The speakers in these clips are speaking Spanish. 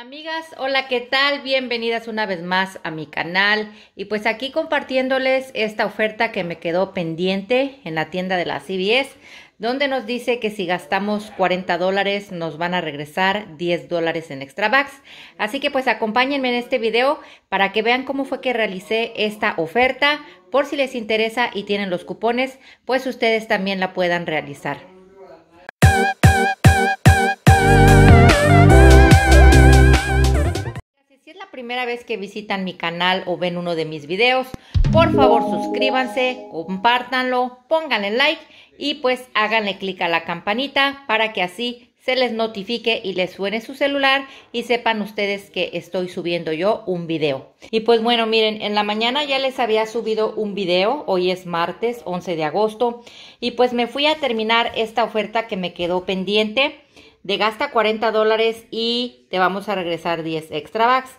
Amigas, hola, ¿qué tal? Bienvenidas una vez más a mi canal y pues aquí compartiéndoles esta oferta que me quedó pendiente en la tienda de la CBS donde nos dice que si gastamos 40 dólares nos van a regresar 10 dólares en extra bags Así que pues acompáñenme en este video para que vean cómo fue que realicé esta oferta. Por si les interesa y tienen los cupones, pues ustedes también la puedan realizar. primera vez que visitan mi canal o ven uno de mis videos, por favor suscríbanse, compártanlo, el like y pues háganle clic a la campanita para que así se les notifique y les suene su celular y sepan ustedes que estoy subiendo yo un video. Y pues bueno, miren, en la mañana ya les había subido un video, hoy es martes 11 de agosto y pues me fui a terminar esta oferta que me quedó pendiente de gasta 40 dólares y te vamos a regresar 10 extra bucks.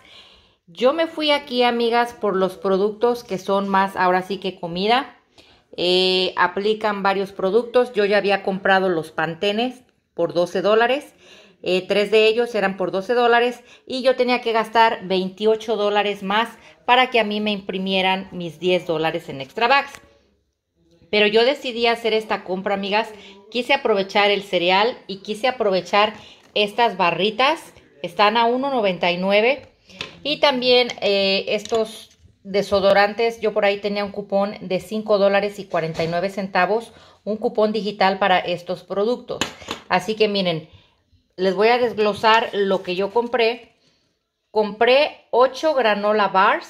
Yo me fui aquí, amigas, por los productos que son más ahora sí que comida. Eh, aplican varios productos. Yo ya había comprado los pantenes por 12 dólares. Eh, tres de ellos eran por 12 dólares y yo tenía que gastar 28 dólares más para que a mí me imprimieran mis 10 dólares en extra bags. Pero yo decidí hacer esta compra, amigas. Quise aprovechar el cereal y quise aprovechar estas barritas. Están a 1.99 y también eh, estos desodorantes, yo por ahí tenía un cupón de 5 dólares y 49 centavos, un cupón digital para estos productos. Así que miren, les voy a desglosar lo que yo compré. Compré 8 granola bars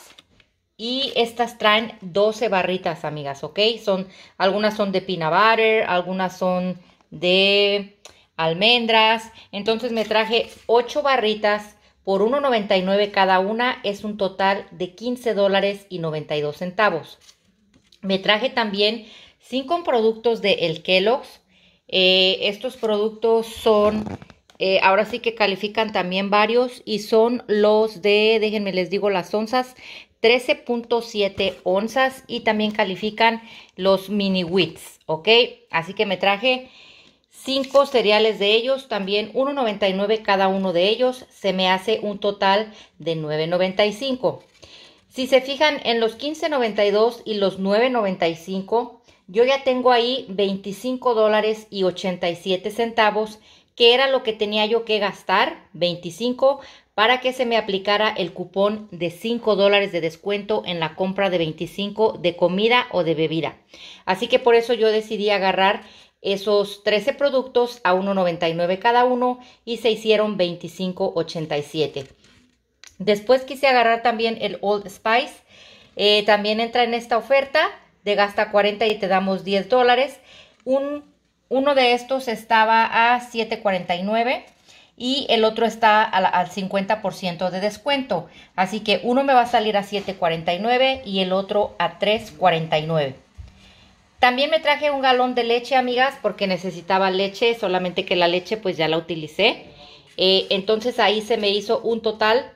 y estas traen 12 barritas, amigas, ¿ok? Son, algunas son de peanut butter, algunas son de almendras. Entonces me traje 8 barritas por 1,99 cada una es un total de 15 dólares y 92 centavos. Me traje también cinco productos de El Kellogg's. Eh, estos productos son, eh, ahora sí que califican también varios y son los de, déjenme les digo las onzas, 13.7 onzas y también califican los mini wits, ¿ok? Así que me traje Cinco cereales de ellos, también 1.99 cada uno de ellos, se me hace un total de 9.95. Si se fijan en los 15.92 y los 9.95, yo ya tengo ahí $25.87 dólares y centavos, que era lo que tenía yo que gastar, 25, para que se me aplicara el cupón de 5 dólares de descuento en la compra de 25 de comida o de bebida. Así que por eso yo decidí agarrar esos 13 productos a 1,99 cada uno y se hicieron 25,87. Después quise agarrar también el Old Spice. Eh, también entra en esta oferta de gasta 40 y te damos 10 dólares. uno de estos estaba a 7,49 y el otro está al 50% de descuento. Así que uno me va a salir a 7,49 y el otro a 3,49. También me traje un galón de leche, amigas, porque necesitaba leche, solamente que la leche pues ya la utilicé. Eh, entonces ahí se me hizo un total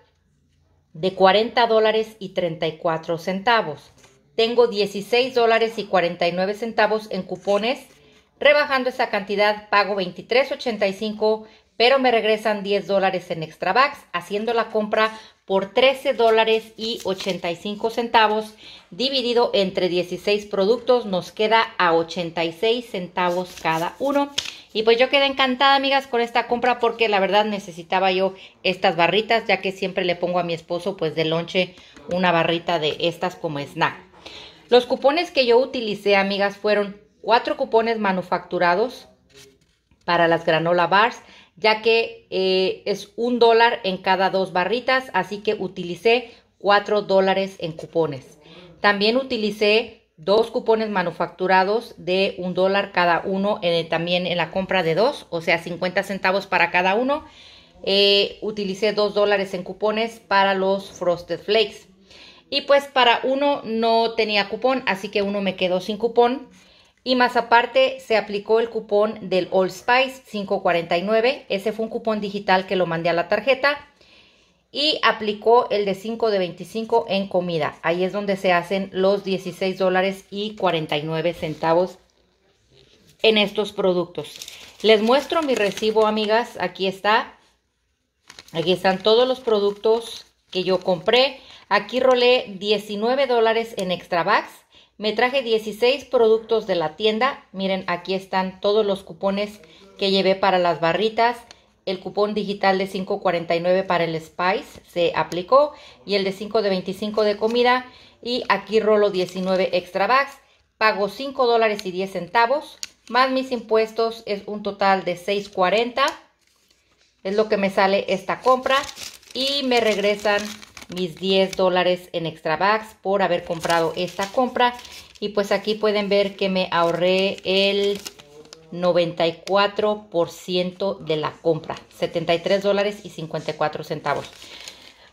de 40 dólares y 34 centavos. Tengo 16 dólares y 49 centavos en cupones. Rebajando esa cantidad pago 23.85 pero me regresan 10 dólares en extra bags, haciendo la compra por 13 dólares y 85 centavos, dividido entre 16 productos, nos queda a 86 centavos cada uno. Y pues yo quedé encantada, amigas, con esta compra porque la verdad necesitaba yo estas barritas, ya que siempre le pongo a mi esposo pues de lonche una barrita de estas como snack. Los cupones que yo utilicé, amigas, fueron cuatro cupones manufacturados para las granola bars, ya que eh, es un dólar en cada dos barritas, así que utilicé cuatro dólares en cupones. También utilicé dos cupones manufacturados de un dólar cada uno, eh, también en la compra de dos, o sea, 50 centavos para cada uno. Eh, utilicé dos dólares en cupones para los Frosted Flakes. Y pues para uno no tenía cupón, así que uno me quedó sin cupón. Y más aparte, se aplicó el cupón del Old Spice 549. Ese fue un cupón digital que lo mandé a la tarjeta. Y aplicó el de 5 de 25 en comida. Ahí es donde se hacen los 16 dólares y 49 centavos en estos productos. Les muestro mi recibo, amigas. Aquí está. Aquí están todos los productos que yo compré. Aquí rolé 19 dólares en extra bags me traje 16 productos de la tienda. Miren, aquí están todos los cupones que llevé para las barritas. El cupón digital de 5.49 para el Spice se aplicó y el de 5 de de comida. Y aquí rolo 19 extra bags. Pago $5.10. dólares y centavos. Más mis impuestos es un total de 6.40. Es lo que me sale esta compra. Y me regresan mis 10 dólares en extra bags por haber comprado esta compra. Y pues aquí pueden ver que me ahorré el 94% de la compra. 73 dólares y 54 centavos.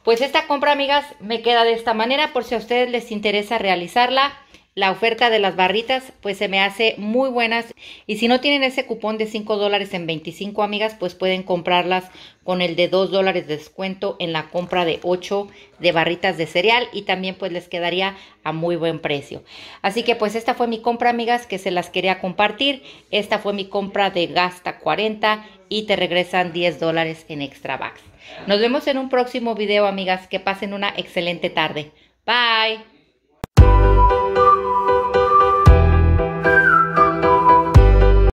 Pues esta compra, amigas, me queda de esta manera por si a ustedes les interesa realizarla la oferta de las barritas, pues se me hace muy buenas. Y si no tienen ese cupón de 5 dólares en 25 amigas, pues pueden comprarlas con el de 2 dólares de descuento en la compra de 8 de barritas de cereal y también pues les quedaría a muy buen precio. Así que pues esta fue mi compra amigas que se las quería compartir. Esta fue mi compra de gasta 40 y te regresan 10 dólares en extra bucks. Nos vemos en un próximo video amigas. Que pasen una excelente tarde. Bye.